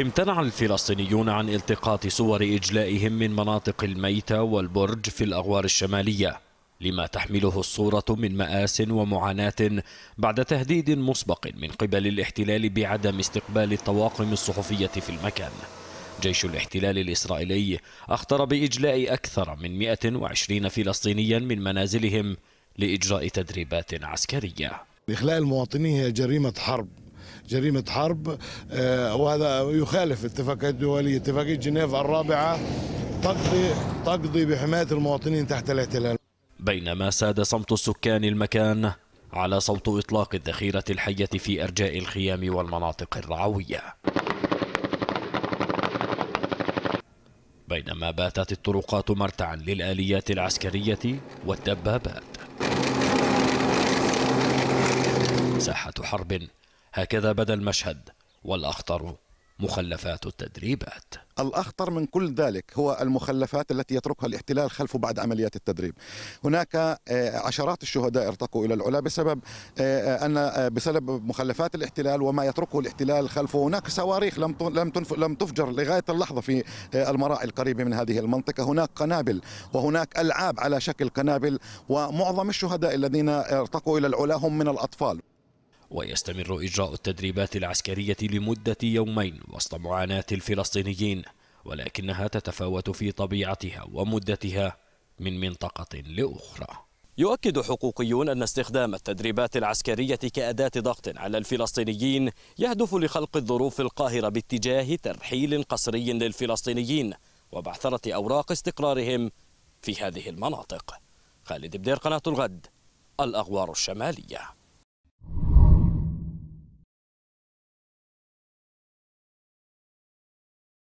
امتنع الفلسطينيون عن التقاط صور إجلائهم من مناطق الميتة والبرج في الأغوار الشمالية لما تحمله الصورة من مآس ومعاناة بعد تهديد مسبق من قبل الاحتلال بعدم استقبال الطواقم الصحفية في المكان جيش الاحتلال الإسرائيلي أخطر بإجلاء أكثر من 120 فلسطينيا من منازلهم لإجراء تدريبات عسكرية إخلاء المواطنين هي جريمة حرب جريمة حرب آه، وهذا يخالف اتفاقية دولية اتفاقية جنيف الرابعة تقضي تقضي بحماية المواطنين تحت الاحتلال بينما ساد صمت السكان المكان على صوت إطلاق الذخيرة الحية في أرجاء الخيام والمناطق الرعوية بينما باتت الطرقات مرتعا للآليات العسكرية والدبابات ساحة حرب هكذا بدا المشهد والأخطر مخلفات التدريبات الأخطر من كل ذلك هو المخلفات التي يتركها الاحتلال خلفه بعد عمليات التدريب هناك آه، عشرات الشهداء ارتقوا إلى العلا بسبب آه، أن آه، بسبب مخلفات الاحتلال وما يتركه الاحتلال خلفه هناك صواريخ لم لم لم تفجر لغاية اللحظة في المراعي القريبة من هذه المنطقة هناك قنابل وهناك ألعاب على شكل قنابل ومعظم الشهداء الذين ارتقوا إلى العلا هم من الأطفال ويستمر إجراء التدريبات العسكرية لمدة يومين وسط معاناة الفلسطينيين ولكنها تتفاوت في طبيعتها ومدتها من منطقة لأخرى يؤكد حقوقيون أن استخدام التدريبات العسكرية كأداة ضغط على الفلسطينيين يهدف لخلق الظروف القاهرة باتجاه ترحيل قسري للفلسطينيين وبعثرة أوراق استقرارهم في هذه المناطق خالد بدير قناة الغد الأغوار الشمالية